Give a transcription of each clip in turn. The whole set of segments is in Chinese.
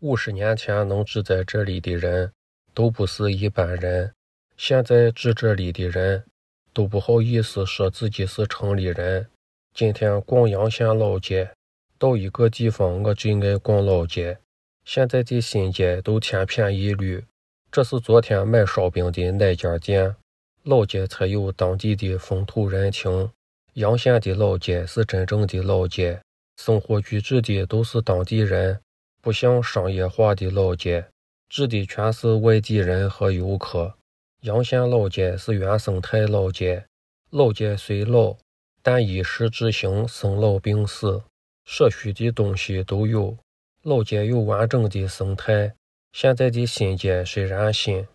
五十年前能住在这里的人都不是一般人，现在住这里的人都不好意思说自己是城里人。今天逛阳县老街，到一个地方我最爱逛老街。现在的新街都千篇一律，这是昨天买烧饼的那家店？老街才有当地的风土人情。阳县的老街是真正的老街，生活居住的都是当地人。不像商业化的老街，住的全是外地人和游客。洋县老街是原生态老街，老街虽老，但衣食住行、生老病死，所需的东西都有。老街有完整的生态。现在的新街虽然新，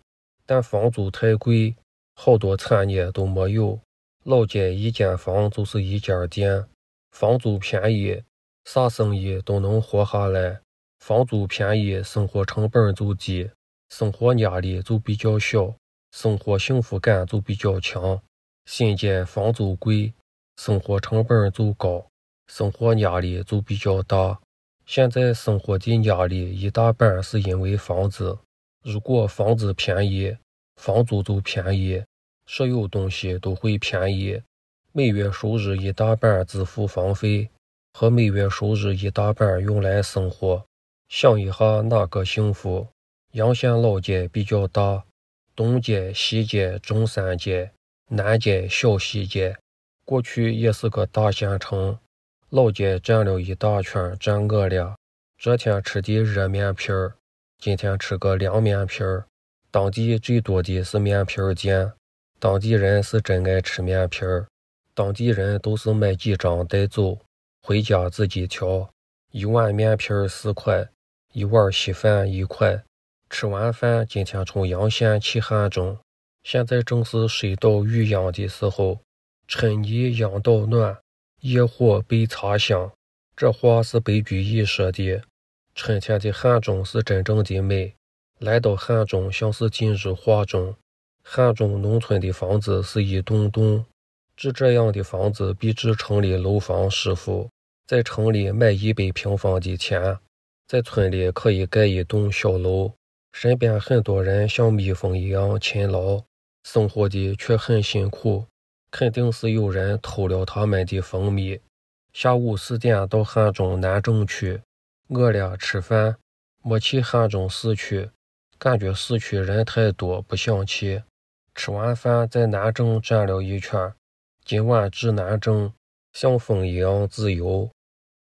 但房租太贵，好多产业都没有。老街一间房就是一家店，房租便宜，啥生意都能活下来。房租便宜，生活成本就低，生活压力就比较小，生活幸福感就比较强。新建房租贵，生活成本就高，生活压力就比较大。现在生活的压力一大半是因为房子。如果房子便宜，房租就便宜，所有东西都会便宜。每月收入一大半支付房费，和每月收入一大半用来生活。想一下哪个幸福？洋县老街比较大，东街、西街、中山街、南街、小西街，过去也是个大县城。老街转了一大圈，转饿了。昨天吃的热面皮儿，今天吃个凉面皮儿。当地最多的是面皮儿店，当地人是真爱吃面皮儿。当地人都是买几张带走，回家自己调。一碗面皮儿四块。一碗稀饭一块。吃完饭，今天从洋县去汉中。现在正是水稻育秧的时候，春泥养稻暖，野火被茶香。这话是白居易说的。春天的汉中是真正的美，来到汉中像是进入画中。汉中农村的房子是一栋栋，住这样的房子比住城里楼房舒服。在城里买一百平方的钱。在村里可以盖一栋小楼，身边很多人像蜜蜂一样勤劳，生活的却很辛苦，肯定是有人偷了他们的蜂蜜。下午四点到汉中南郑区，饿了吃饭，没去汉中市区，感觉市区人太多，不想去。吃完饭在南郑转了一圈，今晚住南郑，像风一样自由。